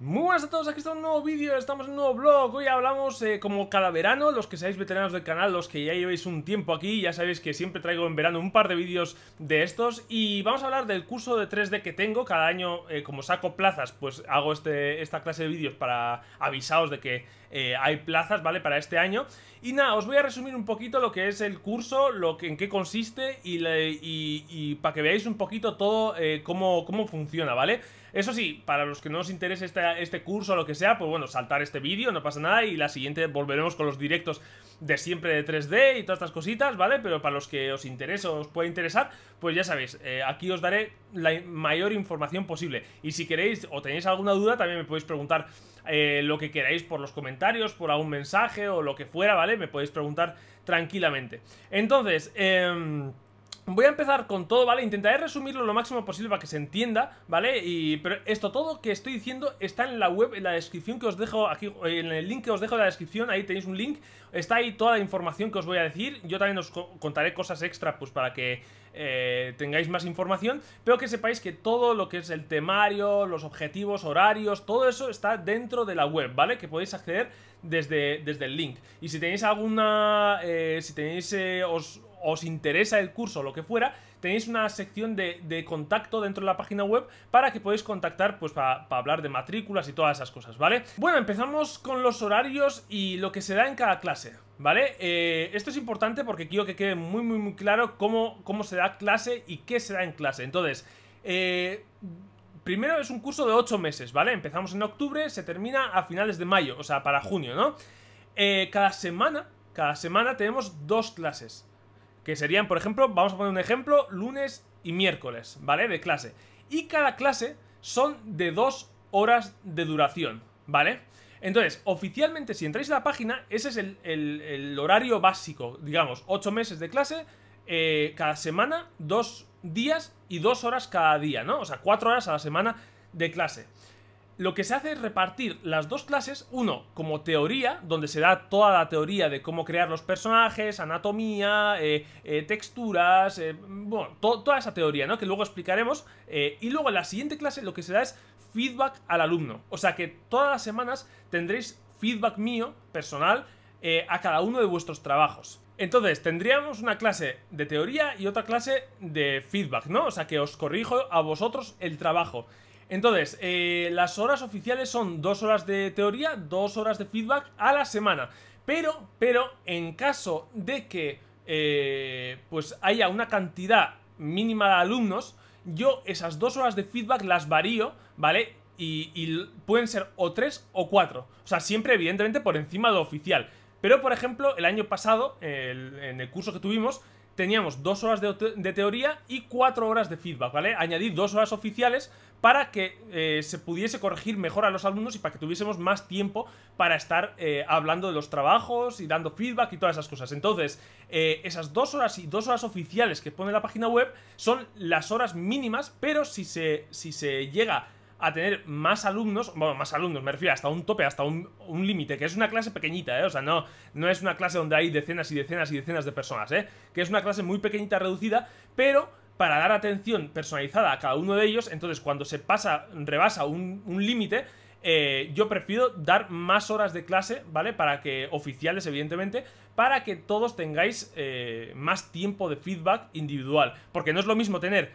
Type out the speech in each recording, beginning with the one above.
Muy buenas a todos, aquí está un nuevo vídeo, estamos en un nuevo blog Hoy hablamos eh, como cada verano, los que seáis veteranos del canal, los que ya llevéis un tiempo aquí Ya sabéis que siempre traigo en verano un par de vídeos de estos Y vamos a hablar del curso de 3D que tengo Cada año, eh, como saco plazas, pues hago este, esta clase de vídeos para avisaros de que eh, hay plazas, ¿vale? Para este año Y nada, os voy a resumir un poquito lo que es el curso, lo que, en qué consiste Y, para que veáis un poquito todo cómo, funciona, ¿vale? vale eso sí, para los que no os interese este, curso o lo que sea, pues bueno, saltar este vídeo, no pasa nada. Y la siguiente volveremos con los directos de siempre de 3D y todas estas cositas, ¿vale? Pero para los que os interese o os pueda interesar, pues ya sabéis, eh, aquí os daré la mayor información posible. Y si queréis o tenéis alguna duda, también me podéis preguntar eh, lo que queráis por los comentarios, por algún mensaje o lo que fuera, ¿vale? Me podéis preguntar tranquilamente. Entonces, eh... Voy a empezar con todo, ¿vale? Intentaré resumirlo lo máximo posible para que se entienda, ¿vale? Y, pero esto todo que estoy diciendo está en la web, en la descripción que os dejo aquí, en el link que os dejo en la descripción, ahí tenéis un link, está ahí toda la información que os voy a decir, yo también os contaré cosas extra, pues para que eh, tengáis más información, pero que sepáis que todo lo que es el temario, los objetivos, horarios, todo eso está dentro de la web, ¿vale? Que podéis acceder desde, desde el link. Y si tenéis alguna, eh, si tenéis, eh, os, os interesa el curso o lo que fuera, tenéis una sección de, contacto dentro de la página web para que podáis contactar pues para hablar de matrículas y todas esas cosas, ¿vale? Bueno, empezamos con los horarios y lo que se da en cada clase, ¿vale? Eh, esto es importante porque quiero que quede muy muy muy claro cómo, cómo se da clase y qué se da en clase. Entonces, eh, primero es un curso de 8 meses, ¿vale? Empezamos en octubre, se termina a finales de mayo, o sea, para junio, ¿no? Eh, cada semana, cada semana tenemos dos clases que serían, por ejemplo, vamos a poner un ejemplo, lunes y miércoles, ¿vale? De clase. Y cada clase son de dos horas de duración, ¿vale? Entonces, oficialmente, si entráis a la página, ese es el, horario básico, digamos, ocho meses de clase, eh, cada semana, dos días y dos horas cada día, ¿no? O sea, cuatro horas a la semana de clase lo que se hace es repartir las dos clases, uno como teoría, donde se da toda la teoría de cómo crear los personajes, anatomía, eh, eh, texturas, eh, bueno, toda esa teoría, ¿no? Que luego explicaremos. y luego en la siguiente clase lo que se da es feedback al alumno. O sea que todas las semanas tendréis feedback mío, personal, a cada uno de vuestros trabajos. Entonces, tendríamos una clase de teoría y otra clase de feedback, ¿no? O sea que os corrijo a vosotros el trabajo. Entonces, eh, las horas oficiales son dos horas de teoría, dos horas de feedback a la semana. Pero, pero, en caso de que eh, pues haya una cantidad mínima de alumnos, yo esas dos horas de feedback las varío, ¿vale? Y, pueden ser o tres o cuatro. O sea, siempre evidentemente por encima de lo oficial. Pero, por ejemplo, el año pasado, en el curso que tuvimos, teníamos dos horas de, de, teoría y cuatro horas de feedback, ¿vale? Añadí dos horas oficiales para que eh, se pudiese corregir mejor a los alumnos y para que tuviésemos más tiempo para estar eh, hablando de los trabajos y dando feedback y todas esas cosas. Entonces, eh, esas dos horas y dos horas oficiales que pone la página web son las horas mínimas, pero si se, si se llega a tener más alumnos, bueno, más alumnos, me refiero hasta un tope, hasta un, límite, que es una clase pequeñita, ¿eh? O sea, no, no es una clase donde hay decenas y decenas y decenas de personas, Que es una clase muy pequeñita, reducida, pero para dar atención personalizada a cada uno de ellos. Entonces, cuando se pasa, rebasa un, límite, eh, yo prefiero dar más horas de clase, ¿vale? Para que, oficiales evidentemente, para que todos tengáis eh, más tiempo de feedback individual. Porque no es lo mismo tener,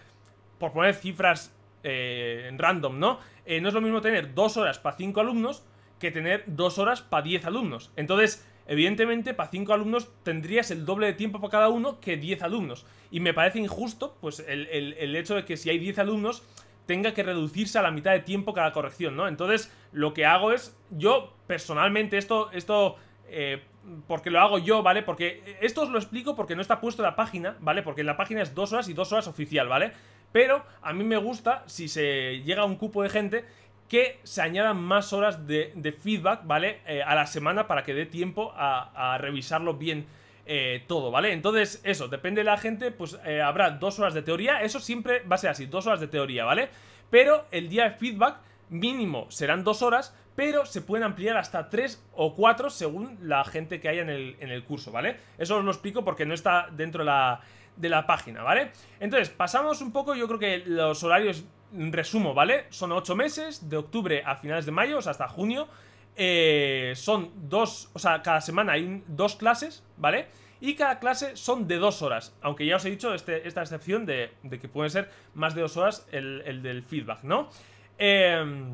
por poner cifras eh, random, ¿no? Eh, no es lo mismo tener dos horas para cinco alumnos que tener dos horas para diez alumnos. Entonces, Evidentemente, para 5 alumnos tendrías el doble de tiempo para cada uno que 10 alumnos. Y me parece injusto, pues, el, hecho de que si hay 10 alumnos, tenga que reducirse a la mitad de tiempo cada corrección, ¿no? Entonces, lo que hago es, yo personalmente, esto, esto, eh, porque lo hago yo, ¿vale? Porque eh, esto os lo explico porque no está puesto en la página, ¿vale? Porque en la página es 2 horas y dos horas oficial, ¿vale? Pero a mí me gusta, si se llega a un cupo de gente, que se añadan más horas de, feedback, ¿vale? Eh, a la semana para que dé tiempo a, revisarlo bien eh, todo, ¿vale? Entonces, eso, depende de la gente, pues eh, habrá dos horas de teoría, eso siempre va a ser así, dos horas de teoría, ¿vale? Pero el día de feedback mínimo serán dos horas, pero se pueden ampliar hasta tres o cuatro según la gente que haya en el, curso, ¿vale? Eso os lo explico porque no está dentro de la, de la página, ¿vale? Entonces, pasamos un poco, yo creo que los horarios resumo, ¿vale? Son 8 meses, de octubre a finales de mayo, o sea, hasta junio. Eh, son dos, o sea, cada semana hay dos clases, ¿vale? Y cada clase son de dos horas, aunque ya os he dicho este, esta excepción de, que pueden ser más de dos horas el, el del feedback, ¿no? Eh,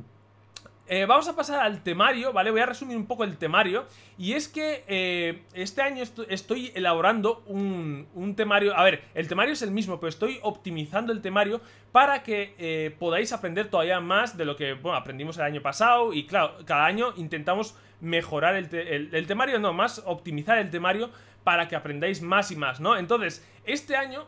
eh, vamos a pasar al temario, ¿vale? Voy a resumir un poco el temario. Y es que eh, este año estoy elaborando un, temario... A ver, el temario es el mismo, pero estoy optimizando el temario para que eh, podáis aprender todavía más de lo que aprendimos el año pasado. Y claro, cada año intentamos mejorar el, temario, no, más optimizar el temario para que aprendáis más y más, ¿no? Entonces, este año,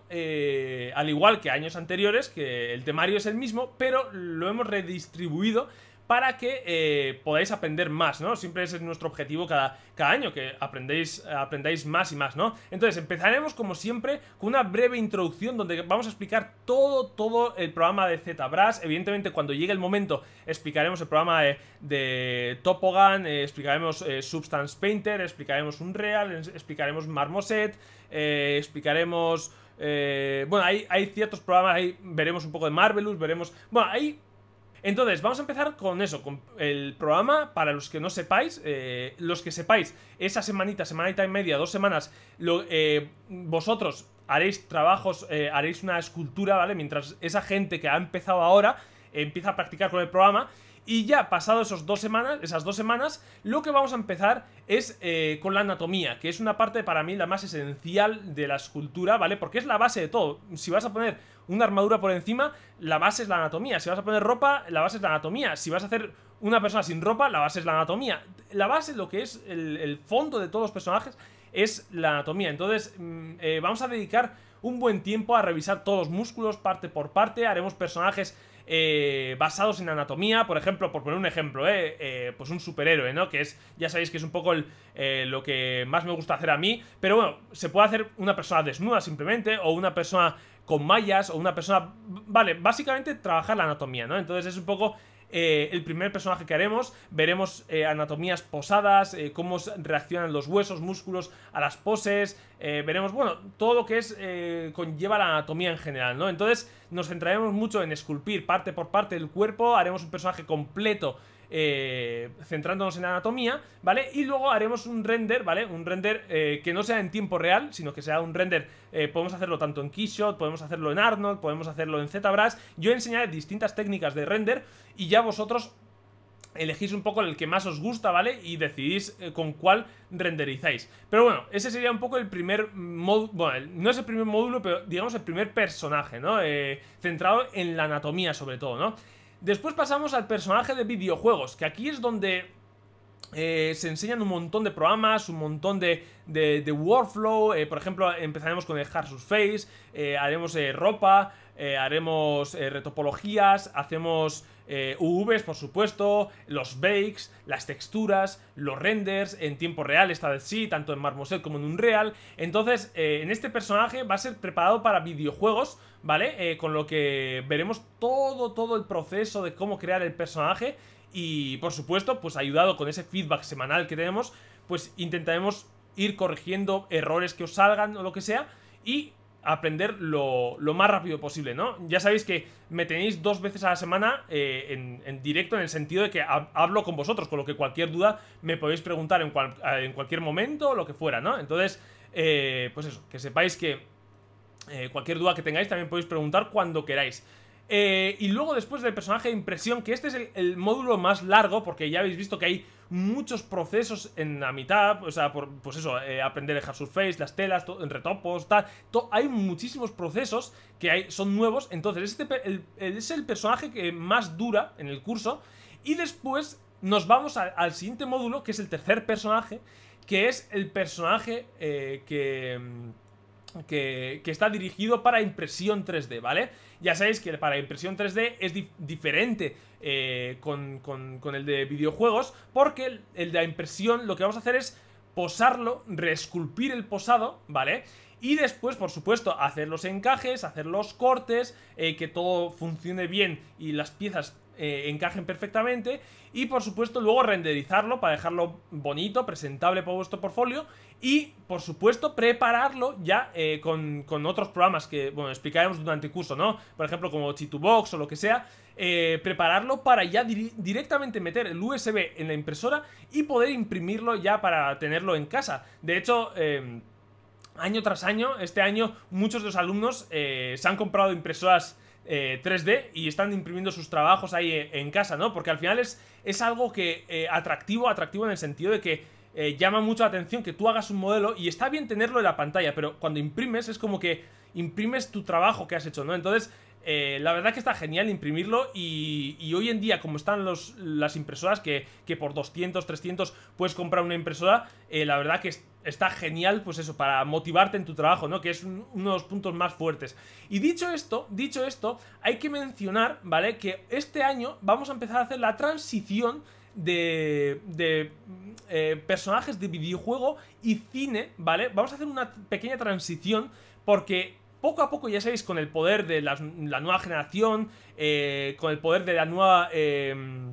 al igual que años anteriores, que el temario es el mismo, pero lo hemos redistribuido para que eh, podáis aprender más, ¿no? Siempre ese es nuestro objetivo cada, año, que aprendéis, aprendáis más y más, ¿no? Entonces, empezaremos como siempre con una breve introducción donde vamos a explicar todo, todo el programa de ZBrush. Evidentemente, cuando llegue el momento, explicaremos el programa de, Topogan, eh, explicaremos eh, Substance Painter, explicaremos Unreal, explicaremos Marmoset, explicaremos... bueno, hay, hay ciertos programas, ahí veremos un poco de Marvelous, veremos... Bueno, ahí entonces, vamos a empezar con eso, con el programa, para los que no sepáis, eh, los que sepáis, esa semanita, semanita y media, dos semanas, eh, vosotros haréis trabajos, eh, haréis una escultura, ¿vale? Mientras esa gente que ha empezado ahora empieza a practicar con el programa y ya pasado esos dos semanas, esas dos semanas, lo que vamos a empezar es eh, con la anatomía, que es una parte para mí la más esencial de la escultura, ¿vale? Porque es la base de todo. Si vas a poner una armadura por encima, la base es la anatomía. Si vas a poner ropa, la base es la anatomía. Si vas a hacer una persona sin ropa, la base es la anatomía. La base, lo que es el, fondo de todos los personajes, es la anatomía. Entonces, mm, eh, vamos a dedicar un buen tiempo a revisar todos los músculos parte por parte. Haremos personajes eh, basados en anatomía, por ejemplo, por poner un ejemplo, eh, eh, pues un superhéroe, ¿no? Que es, ya sabéis que es un poco eh, lo que más me gusta hacer a mí, pero bueno, se puede hacer una persona desnuda simplemente, o una persona con mallas, o una persona... Vale, básicamente trabajar la anatomía, ¿no? Entonces es un poco eh, el primer personaje que haremos. Veremos eh, anatomías posadas, eh, cómo reaccionan los huesos, músculos a las poses. veremos, bueno, todo lo que es conlleva la anatomía en general, ¿no? Entonces nos centraremos mucho en esculpir parte por parte del cuerpo. Haremos un personaje completo eh, centrándonos en anatomía, ¿vale? Y luego haremos un render, ¿vale? Un render eh, que no sea en tiempo real, sino que sea un render, eh, podemos hacerlo tanto en Keyshot, podemos hacerlo en Arnold, podemos hacerlo en ZBrush, yo enseñaré distintas técnicas de render y ya vosotros elegís un poco el que más os gusta, ¿vale? Y decidís con cuál renderizáis. Pero bueno, ese sería un poco el primer módulo, bueno, no es el primer módulo, pero digamos el primer personaje, ¿no? centrado en la anatomía sobre todo, ¿no? Después pasamos al personaje de videojuegos, que aquí es donde eh, se enseñan un montón de programas, un montón de, workflow. Eh, por ejemplo, empezaremos con el sus face, eh, haremos ropa, haremos retopologías, hacemos eh, UVs, por supuesto, los bakes, las texturas, los renders en tiempo real, esta vez sí, tanto en Marmoset como en Unreal. Entonces, eh, en este personaje va a ser preparado para videojuegos, ¿vale? Eh, con lo que veremos todo, todo el proceso de cómo crear el personaje y, por supuesto, pues ayudado con ese feedback semanal que tenemos, pues intentaremos ir corrigiendo errores que os salgan o lo que sea y aprender lo, más rápido posible, ¿no? Ya sabéis que me tenéis dos veces a la semana eh, en, directo, en el sentido de que hablo con vosotros, con lo que cualquier duda me podéis preguntar en, eh, cualquier momento lo que fuera, ¿no? Entonces, eh, pues eso, que sepáis que cualquier duda que tengáis también podéis preguntar cuando queráis. y luego después del personaje de impresión, que este es el módulo más largo, porque ya habéis visto que hay muchos procesos en la mitad, o sea, por, pues eso, eh, aprender el su las telas, retopos, tal. hay muchísimos procesos que hay, son nuevos, entonces este es el personaje que más dura en el curso y después nos vamos al siguiente módulo, que es el tercer personaje, que es el personaje eh, que, que, que está dirigido para impresión 3D, ¿vale? Ya sabéis que para impresión 3D es diferente eh, con, el de videojuegos, porque el, de la impresión lo que vamos a hacer es posarlo, reesculpir el posado, ¿vale? Y después, por supuesto, hacer los encajes, hacer los cortes, eh, que todo funcione bien y las piezas eh, encajen perfectamente y por supuesto luego renderizarlo para dejarlo bonito, presentable para vuestro portfolio y por supuesto prepararlo ya eh, con, otros programas que, bueno, explicaremos durante el curso, ¿no? Por ejemplo como Chitubox o lo que sea, eh, prepararlo para ya directamente meter el USB en la impresora y poder imprimirlo ya para tenerlo en casa. De hecho em, año tras año, este año muchos de los alumnos se han comprado impresoras 3D eh, y están imprimiendo sus trabajos ahí eh, en casa, ¿no? Porque al final es, es algo que eh, atractivo, atractivo en el sentido de que llama mucho la atención que tú hagas un modelo y está bien tenerlo en la pantalla, pero cuando imprimes es como que imprimes tu trabajo que has hecho, ¿no? Entonces, la verdad que está genial imprimirlo y, hoy en día como están los, las impresoras que, por 200, 300 puedes comprar una impresora, la verdad que está genial, pues eso, para motivarte en tu trabajo, ¿no? Que es uno de los puntos más fuertes. Y dicho esto, dicho esto, hay que mencionar, ¿vale? Que este año vamos a empezar a hacer la transición de, de eh, personajes de videojuego y cine, ¿vale? Vamos a hacer una pequeña transición porque poco a poco, ya sabéis, con el poder de la, nueva generación, eh, con el poder de la nueva... Eh,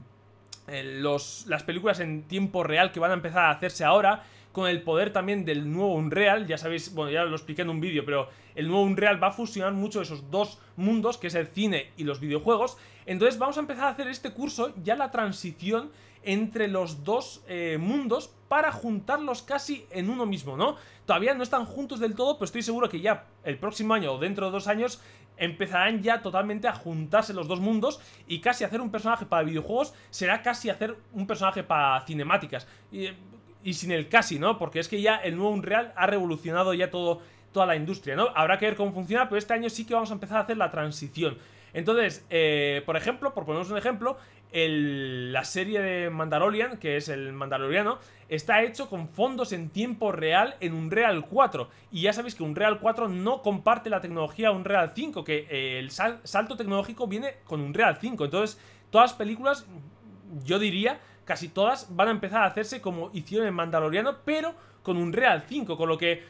las películas en tiempo real que van a empezar a hacerse ahora, con el poder también del nuevo Unreal. Ya sabéis, bueno, ya lo expliqué en un vídeo, pero el nuevo Unreal va a fusionar mucho esos dos mundos, que es el cine y los videojuegos. Entonces vamos a empezar a hacer este curso ya la transición entre los dos eh, mundos para juntarlos casi en uno mismo, ¿no? Todavía no están juntos del todo, pero estoy seguro que ya el próximo año o dentro de dos años empezarán ya totalmente a juntarse los dos mundos y casi hacer un personaje para videojuegos será casi hacer un personaje para cinemáticas. Y eh, y sin el casi, ¿no? Porque es que ya el nuevo Unreal ha revolucionado ya todo, toda la industria, ¿no? Habrá que ver cómo funciona, pero este año sí que vamos a empezar a hacer la transición. Entonces, eh, por ejemplo, por ponernos un ejemplo, el, la serie de Mandalorian, que es el Mandaloriano, está hecho con fondos en tiempo real en Unreal 4. Y ya sabéis que Unreal 4 no comparte la tecnología Unreal 5, que eh, el salto tecnológico viene con Unreal 5. Entonces, todas las películas, yo diría, casi todas van a empezar a hacerse como hicieron en Mandaloriano, pero con un Real 5, con lo que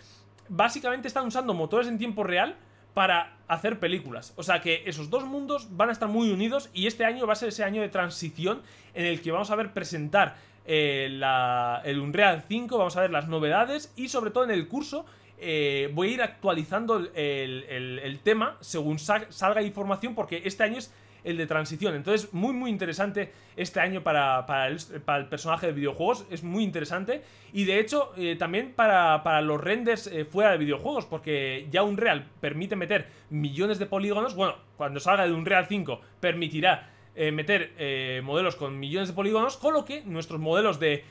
básicamente están usando motores en tiempo real para hacer películas. O sea que esos dos mundos van a estar muy unidos y este año va a ser ese año de transición en el que vamos a ver presentar el eh, el Unreal 5, vamos a ver las novedades y sobre todo en el curso eh, voy a ir actualizando el tema según salga información porque este año es el de transición. Entonces, muy, muy interesante este año para, para, el, personaje de videojuegos. Es muy interesante. Y de hecho, eh, también para, para, los renders eh, fuera de videojuegos, porque ya un real permite meter millones de polígonos. Bueno, cuando salga de un real 5, permitirá eh, meter modelos con millones de polígonos, con lo que nuestros modelos de,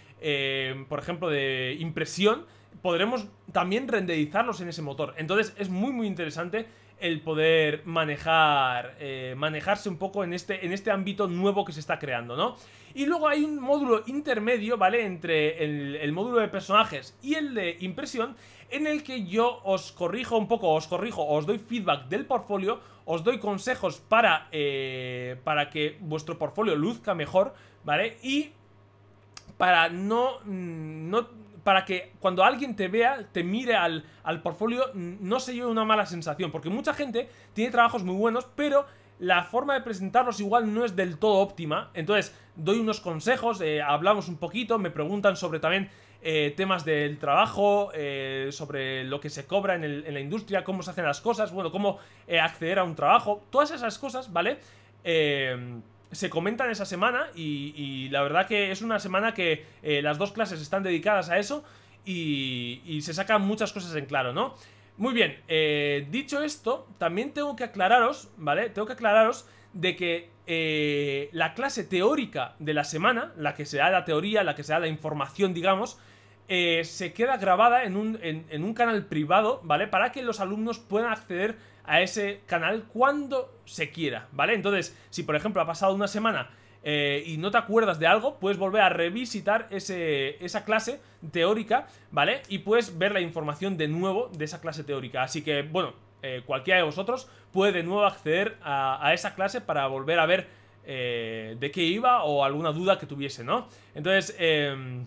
por ejemplo, de impresión, podremos también renderizarlos en ese motor. Entonces es muy muy interesante el poder manejar, eh, manejarse un poco en este, en este ámbito nuevo que se está creando, ¿no? Y luego hay un módulo intermedio, ¿vale? Entre el, módulo de personajes y el de impresión, en el que yo os corrijo un poco, os corrijo, os doy feedback del portfolio, os doy consejos para, eh, para que vuestro portfolio luzca mejor, ¿vale? Y para no mm, para que cuando alguien te vea, te mire al, portfolio, no se lleve una mala sensación. Porque mucha gente tiene trabajos muy buenos, pero la forma de presentarlos igual no es del todo óptima. Entonces, doy unos consejos, eh, hablamos un poquito, me preguntan sobre también eh, temas del trabajo, eh, sobre lo que se cobra en, en, la industria, cómo se hacen las cosas, bueno, cómo acceder a un trabajo, todas esas cosas, ¿vale? Eh se comentan esa semana y, la verdad que es una semana que eh, las dos clases están dedicadas a eso y, se sacan muchas cosas en claro, ¿no? Muy bien, eh, dicho esto, también tengo que aclararos, ¿vale? Tengo que aclararos de que eh, la clase teórica de la semana, la que se da la teoría, la que se da la información, digamos, se queda grabada en un, en un canal privado, ¿vale? Para que los alumnos puedan acceder a ese canal cuando se quiera, ¿vale? Entonces, si por ejemplo ha pasado una semana eh, y no te acuerdas de algo, puedes volver a revisitar ese, esa clase teórica, ¿vale? Y puedes ver la información de nuevo de esa clase teórica. Así que, bueno, eh, cualquiera de vosotros puede de nuevo acceder a, esa clase para volver a ver eh, de qué iba o alguna duda que tuviese, ¿no? Entonces, em,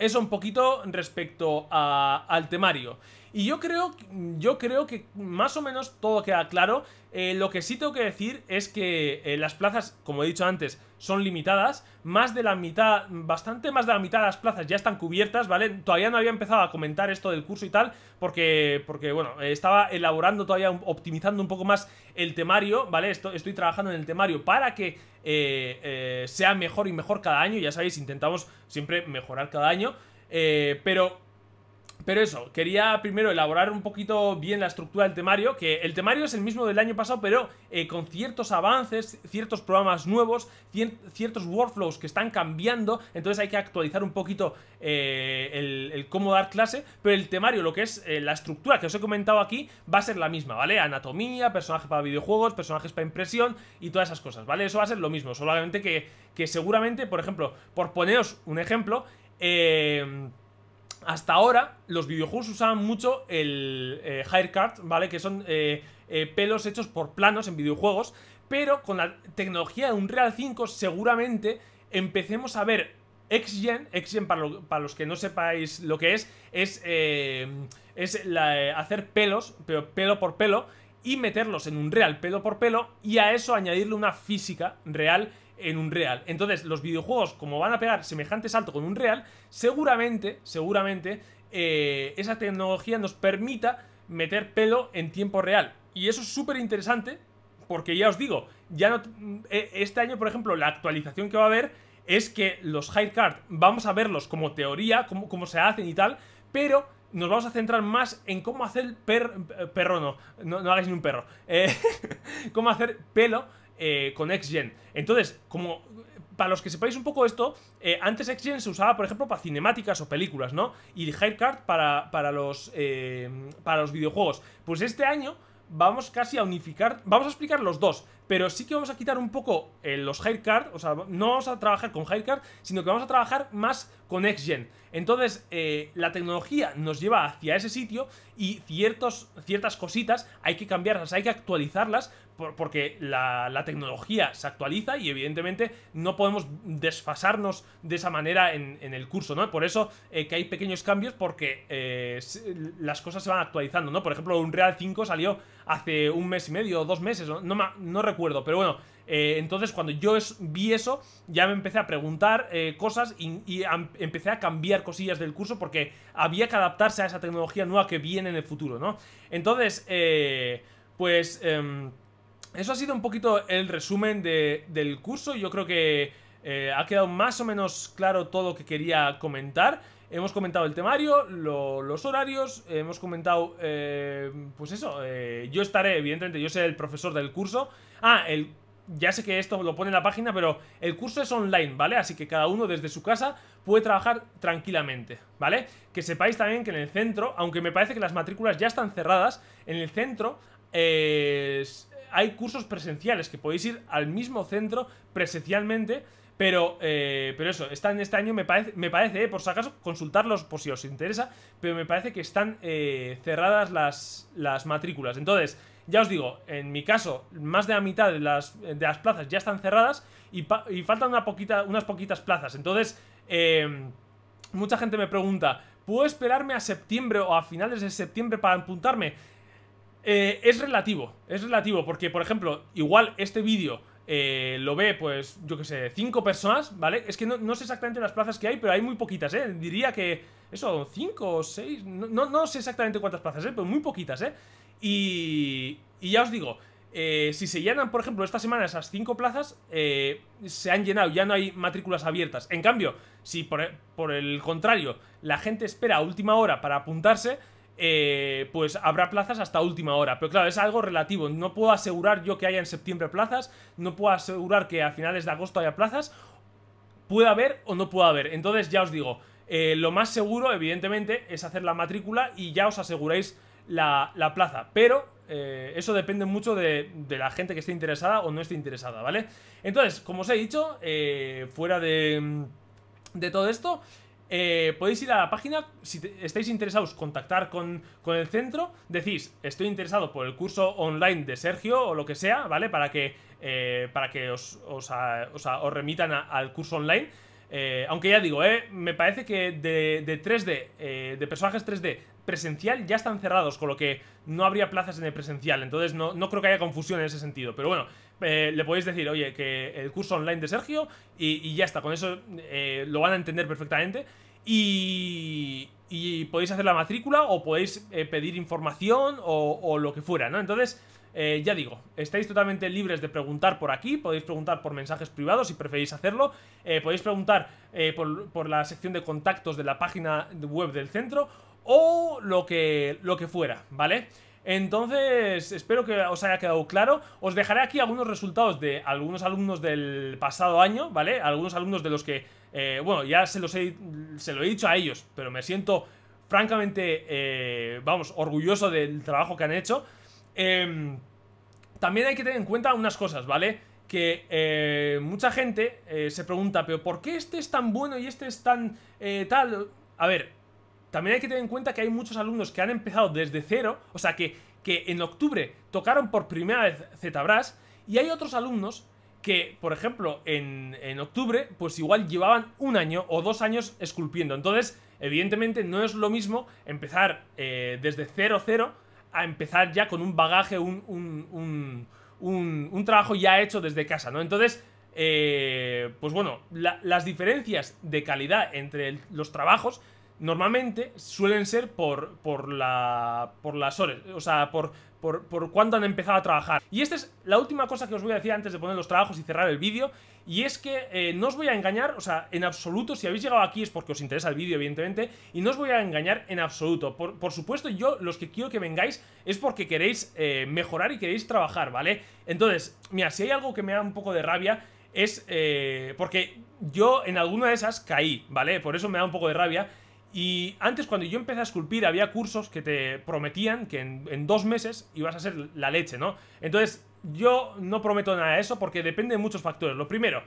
eso un poquito respecto al temario. Y yo creo, yo creo que más o menos todo queda claro. Eh, lo que sí tengo que decir es que eh, las plazas, como he dicho antes, son limitadas. Más de la mitad, bastante más de la mitad de las plazas ya están cubiertas, ¿vale? Todavía no había empezado a comentar esto del curso y tal, porque, porque bueno, estaba elaborando todavía, optimizando un poco más el temario, ¿vale? Estoy, estoy trabajando en el temario para que eh, sea mejor y mejor cada año. Ya sabéis, intentamos siempre mejorar cada año. pero pero eso, quería primero elaborar un poquito bien la estructura del temario, que el temario es el mismo del año pasado, pero eh, con ciertos avances, ciertos programas nuevos, ciertos workflows que están cambiando, entonces hay que actualizar un poquito eh, el, cómo dar clase, pero el temario, lo que es eh, la estructura que os he comentado aquí, va a ser la misma, ¿vale? Anatomía, personajes para videojuegos, personajes para impresión y todas esas cosas, ¿vale? Eso va a ser lo mismo, solamente que, que seguramente, por ejemplo, por poneros un ejemplo, eh hasta ahora los videojuegos usaban mucho el eh, Hirecard, ¿vale? Que son eh, eh, pelos hechos por planos en videojuegos, pero con la tecnología de Unreal 5 seguramente empecemos a ver X-Gen, para, los que no sepáis lo que es, es, es hacer pelos, pero pelo por pelo, y meterlos en un real pelo por pelo, y a eso añadirle una física real en un real, Entonces, los videojuegos, como van a pegar semejante salto con un real seguramente, seguramente, eh, esa tecnología nos permita meter pelo en tiempo real. Y eso es súper interesante, porque ya os digo, ya no, eh, este año, por ejemplo, la actualización que va a haber es que los high card vamos a verlos como teoría, Como cómo se hacen y tal, pero nos vamos a centrar más en cómo hacer per, eh, perro, no, no, no hagáis ni un perro, cómo hacer pelo eh, con x Entonces, como para los que sepáis un poco esto, eh, antes x se usaba, por ejemplo, para cinemáticas o películas, ¿no? Y Card para, para, los, eh, para los videojuegos. Pues este año vamos casi a unificar, vamos a explicar los dos, pero sí que vamos a quitar un poco los Card... o sea, no vamos a trabajar con Card... sino que vamos a trabajar más con x Entonces, la tecnología nos lleva hacia ese sitio y ciertos, ciertas cositas hay que cambiarlas, hay que actualizarlas porque la, tecnología se actualiza y evidentemente no podemos desfasarnos de esa manera en, el curso, ¿no? Por eso eh, que hay pequeños cambios porque eh, las cosas se van actualizando, ¿no? Por ejemplo, Unreal 5 salió hace un mes y medio o dos meses, no, no, recuerdo, pero bueno, eh, entonces, cuando yo vi eso, ya me empecé a preguntar cosas y, empecé a cambiar cosillas del curso porque había que adaptarse a esa tecnología nueva que viene en el futuro, ¿no? Entonces, eh, pues... Em, eso ha sido un poquito el resumen del curso. Yo creo que eh, ha quedado más o menos claro todo lo que quería comentar. Hemos comentado el temario, los horarios, hemos comentado, eh, pues eso, eh, yo estaré, evidentemente, yo seré el profesor del curso. Ah, el, ya sé que esto lo pone en la página, pero el curso es online, ¿vale? Así que cada uno desde su casa puede trabajar tranquilamente, ¿vale? Que sepáis también que en el centro, aunque me parece que las matrículas ya están cerradas, en el centro... es hay cursos presenciales que podéis ir al mismo centro presencialmente. Pero, eh, pero eso, están este año, me parece, me parece eh, por si acaso, consultarlos por si os interesa, pero me parece que están eh, cerradas las, las matrículas. Entonces, ya os digo, en mi caso, más de la mitad de las, de las plazas ya están cerradas y, faltan unas poquitas plazas. Entonces, em, mucha gente me pregunta, ¿puedo esperarme a septiembre o a finales de septiembre para apuntarme? Eh, es relativo, es relativo, porque, por ejemplo, igual este vídeo eh, lo ve, pues, yo que sé, cinco personas, ¿vale? Es que no, no, sé exactamente las plazas que hay, pero hay muy poquitas, ¿eh? Diría que, eso, cinco o seis, no, no, sé exactamente cuántas plazas, ¿eh? Pero muy poquitas, ¿eh? Y, y ya os digo, eh, si se llenan, por ejemplo, esta semana esas cinco plazas, se han llenado, ya no hay matrículas abiertas. En cambio, si por, por el contrario, la gente espera a última hora para apuntarse, eh, pues habrá plazas hasta última hora. Pero claro, es algo relativo. No puedo asegurar yo que haya en septiembre plazas, no puedo asegurar que a finales de agosto haya plazas. Puede haber o no puede haber. Entonces ya os digo, eh, lo más seguro, evidentemente, es hacer la matrícula y ya os aseguráis la, plaza. Pero eh, eso depende mucho de, de, la gente que esté interesada o no esté interesada, ¿vale? Entonces, como os he dicho, fuera de, de todo esto... Eh, podéis ir a la página, si estáis interesados, contactar con, con, el centro, decís, estoy interesado por el curso online de Sergio o lo que sea, ¿vale? Para que, eh, para que os, os, remitan al curso online. Eh, aunque ya digo, me parece que de, de 3D, de personajes 3D presencial ya están cerrados, con lo que no habría plazas en el presencial, entonces no, creo que haya confusión en ese sentido, pero bueno, le podéis decir, oye, que el curso online de Sergio y, ya está, con eso lo van a entender perfectamente. Y, podéis hacer la matrícula o podéis eh, pedir información o, lo que fuera, ¿no? Entonces, eh, ya digo, estáis totalmente libres de preguntar por aquí, podéis preguntar por mensajes privados si preferís hacerlo, eh, podéis preguntar por, por, la sección de contactos de la página web del centro o lo que, lo que fuera, ¿vale? Entonces, espero que os haya quedado claro. Os dejaré aquí algunos resultados de algunos alumnos del pasado año, ¿vale? Algunos alumnos de los que eh, bueno, ya se, los he, se lo he dicho a ellos, pero me siento francamente, eh, vamos, orgulloso del trabajo que han hecho. Em, también hay que tener en cuenta unas cosas, ¿vale? Que eh, mucha gente se pregunta, pero ¿por qué este es tan bueno y este es tan tal? A ver, también hay que tener en cuenta que hay muchos alumnos que han empezado desde cero, o sea, que, que en octubre tocaron por primera vez ZBrush, y hay otros alumnos que, por ejemplo, en, octubre, pues igual llevaban un año o dos años esculpiendo. Entonces, evidentemente no es lo mismo empezar eh, desde 0-0 a empezar ya con un bagaje, un, un, un, trabajo ya hecho desde casa, ¿no? Entonces, eh, pues bueno, las diferencias de calidad entre los trabajos normalmente suelen ser por, por, la, por las horas, o sea, por, por, por cuándo han empezado a trabajar. Y esta es la última cosa que os voy a decir antes de poner los trabajos y cerrar el vídeo, y es que eh, no os voy a engañar, o sea, en absoluto, si habéis llegado aquí es porque os interesa el vídeo, evidentemente, y no os voy a engañar en absoluto. Por, supuesto, yo los que quiero que vengáis es porque queréis eh, mejorar y queréis trabajar, ¿vale? Entonces, mira, si hay algo que me da un poco de rabia es eh, porque yo en alguna de esas caí, ¿vale? Por eso me da un poco de rabia. Y antes, cuando yo empecé a esculpir, había cursos que te prometían que en, dos meses ibas a ser la leche, ¿no? Entonces, yo no prometo nada de eso porque depende de muchos factores. Lo primero,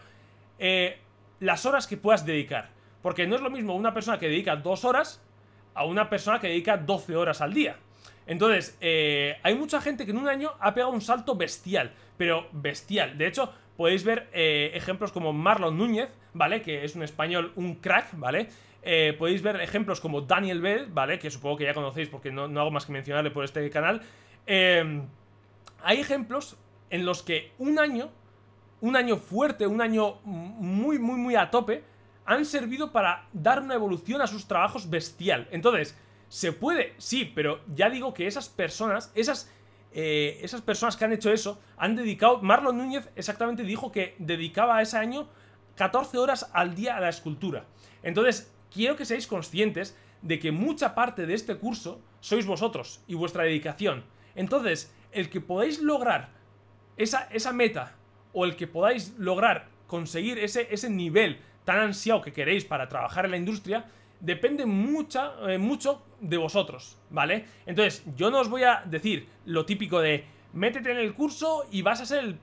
eh, las horas que puedas dedicar. Porque no es lo mismo una persona que dedica dos horas a una persona que dedica 12 horas al día. Entonces, eh, hay mucha gente que en un año ha pegado un salto bestial, pero bestial. De hecho, podéis ver eh, ejemplos como Marlon Núñez, ¿vale? Que es un español, un crack, ¿vale? Eh, podéis ver ejemplos como Daniel Bell, ¿vale? Que supongo que ya conocéis porque no, hago más que mencionarle por este canal. Em, hay ejemplos en los que un año, un año fuerte, un año muy, muy, muy a tope, han servido para dar una evolución a sus trabajos bestial. Entonces, se puede, sí, pero ya digo que esas personas, esas eh, esas personas que han hecho eso han dedicado, Marlon Núñez exactamente dijo que dedicaba ese año 14 horas al día a la escultura. Entonces, quiero que seáis conscientes de que mucha parte de este curso sois vosotros y vuestra dedicación. Entonces, el que podáis lograr esa, esa meta o el que podáis lograr conseguir ese, ese nivel tan ansiado que queréis para trabajar en la industria, depende mucha, eh, mucho de vosotros, ¿vale? Entonces, yo no os voy a decir lo típico de métete en el curso y vas a ser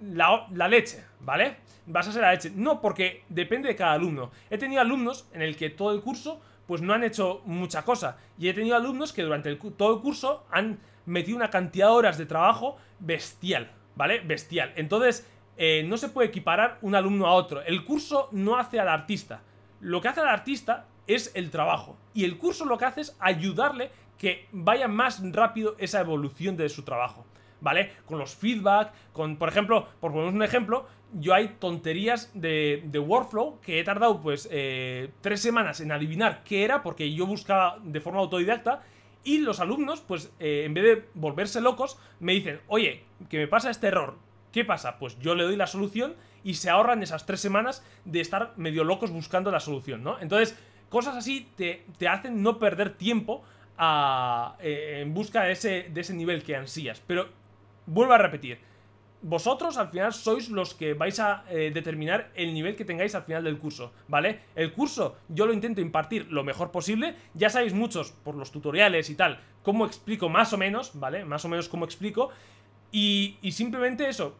la, leche, ¿vale? Vas a ser la leche. No, porque depende de cada alumno. He tenido alumnos en el que todo el curso pues no han hecho mucha cosa. Y he tenido alumnos que durante todo el curso han metido una cantidad de horas de trabajo bestial, ¿vale? Bestial. Entonces, eh, no se puede equiparar un alumno a otro. El curso no hace al artista. Lo que hace al artista es el trabajo. Y el curso lo que hace es ayudarle que vaya más rápido esa evolución de su trabajo. ¿Vale? Con los feedback, con, por ejemplo, por poner un ejemplo, yo hay tonterías de, workflow que he tardado pues eh, tres semanas en adivinar qué era porque yo buscaba de forma autodidacta y los alumnos pues eh, en vez de volverse locos me dicen, oye, que me pasa este error, ¿Qué pasa? Pues yo le doy la solución y se ahorran esas tres semanas de estar medio locos buscando la solución, ¿no? Entonces, Cosas así te, hacen no perder tiempo eh, en busca de ese, de ese nivel que ansías. Pero vuelvo a repetir, vosotros al final sois los que vais a eh, determinar el nivel que tengáis al final del curso, ¿vale? El curso yo lo intento impartir lo mejor posible, ya sabéis muchos por los tutoriales y tal, cómo explico más o menos, ¿vale? Más o menos cómo explico, y, y simplemente eso,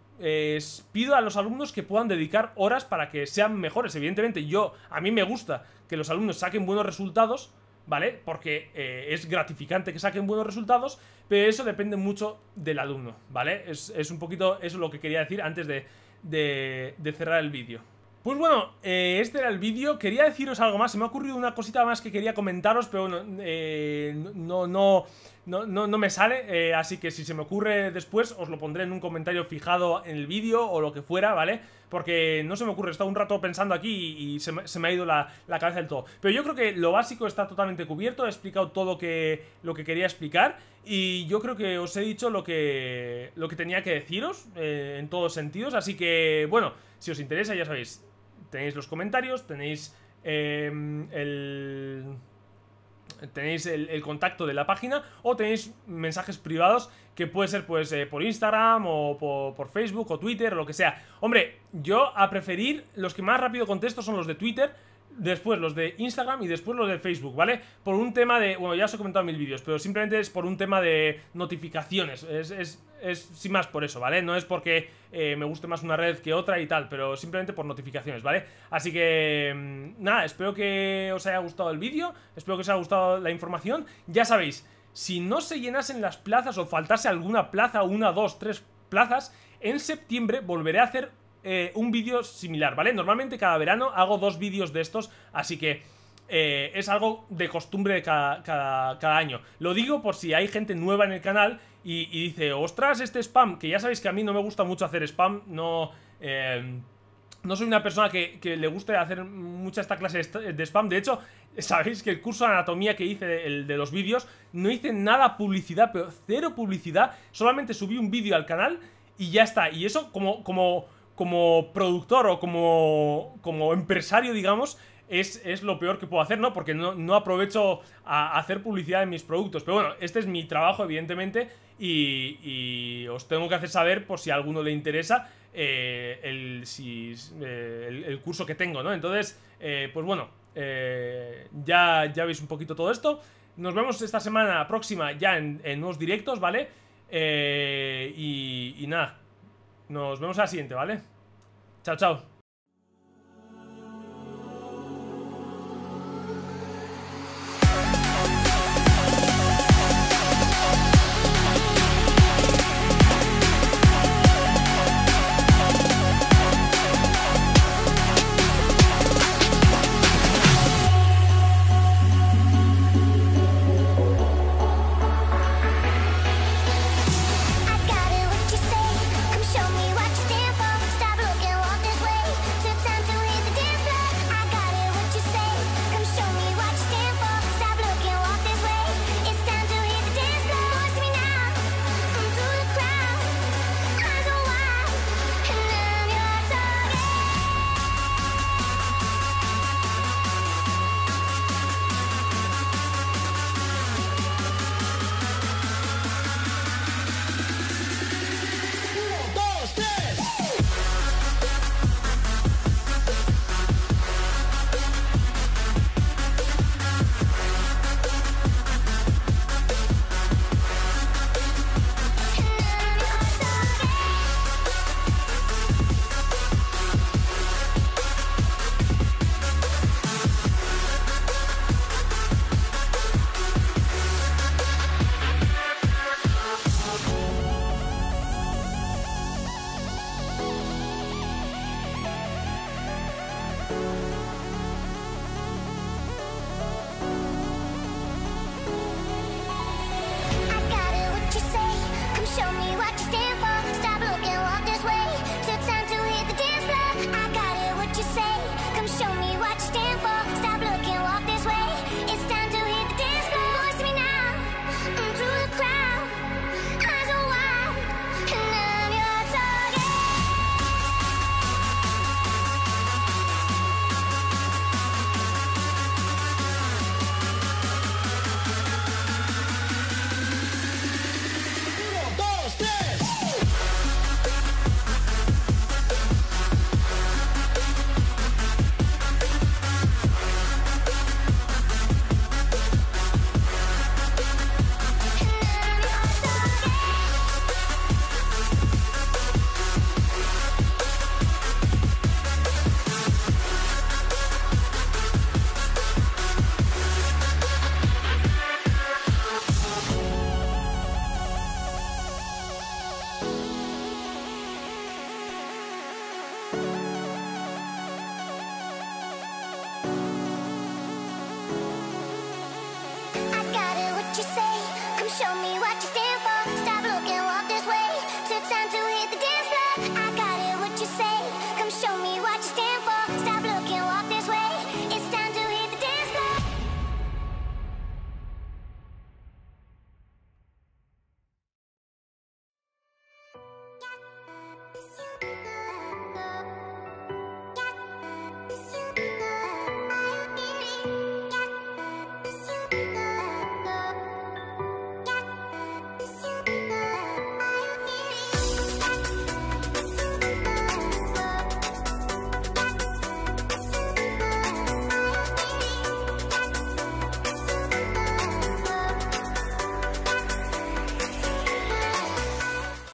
pido a los alumnos que puedan dedicar horas para que sean mejores. Evidentemente, yo, a mí me gusta que los alumnos saquen buenos resultados, ¿vale? Porque eh, es gratificante que saquen buenos resultados, pero eso depende mucho del alumno, ¿vale? Es, un poquito eso lo que quería decir antes de, cerrar el vídeo. Pues bueno, eh, este era el vídeo. Quería deciros algo más. Se me ha ocurrido una cosita más que quería comentaros, pero bueno, eh, no, no no, me sale, eh, así que si se me ocurre después os lo pondré en un comentario fijado en el vídeo o lo que fuera, ¿vale? Porque no se me ocurre, he estado un rato pensando aquí y, se, me, ha ido la, cabeza del todo. Pero yo creo que lo básico está totalmente cubierto, he explicado todo que, lo que quería explicar y yo creo que os he dicho lo que, lo que tenía que deciros eh, en todos sentidos, así que bueno, si os interesa ya sabéis, tenéis los comentarios, tenéis eh, el tenéis el, contacto de la página o tenéis mensajes privados que puede ser pues eh, por Instagram o por, por, Facebook o Twitter o lo que sea. Hombre, yo a preferir los que más rápido contesto son los de Twitter después los de Instagram y después los de Facebook, ¿vale? Por un tema de, bueno, ya os he comentado mil vídeos, pero simplemente es por un tema de notificaciones, es, es, sin más por eso, ¿vale? No es porque eh, me guste más una red que otra y tal, pero simplemente por notificaciones, ¿vale? Así que, mm, nada, espero que os haya gustado el vídeo, espero que os haya gustado la información, ya sabéis, si no se llenasen las plazas o faltase alguna plaza, una, dos, tres plazas, en septiembre volveré a hacer eh, un vídeo similar, ¿vale? Normalmente cada verano hago dos vídeos de estos, así que... Eh, es algo de costumbre cada, año. Lo digo por si hay gente nueva en el canal y, dice, ostras, este spam, que ya sabéis que a mí no me gusta mucho hacer spam, no... Eh, no soy una persona que, le guste hacer mucha esta clase de spam. De hecho, sabéis que el curso de anatomía que hice de, de los vídeos, no hice nada publicidad, pero cero publicidad. Solamente subí un vídeo al canal y ya está. Y eso como, como como productor o como, como empresario, digamos, es, lo peor que puedo hacer, ¿no? Porque no, aprovecho a hacer publicidad de mis productos. Pero bueno, este es mi trabajo, evidentemente, y, y os tengo que hacer saber, por si a alguno le interesa, eh, eh, el, el, curso que tengo, ¿no? Entonces, eh, pues bueno, ya, ya veis un poquito todo esto. Nos vemos esta semana próxima ya en, en nuevos directos, ¿vale? Y, y nada, nos vemos a la siguiente, ¿vale? Chao, chao.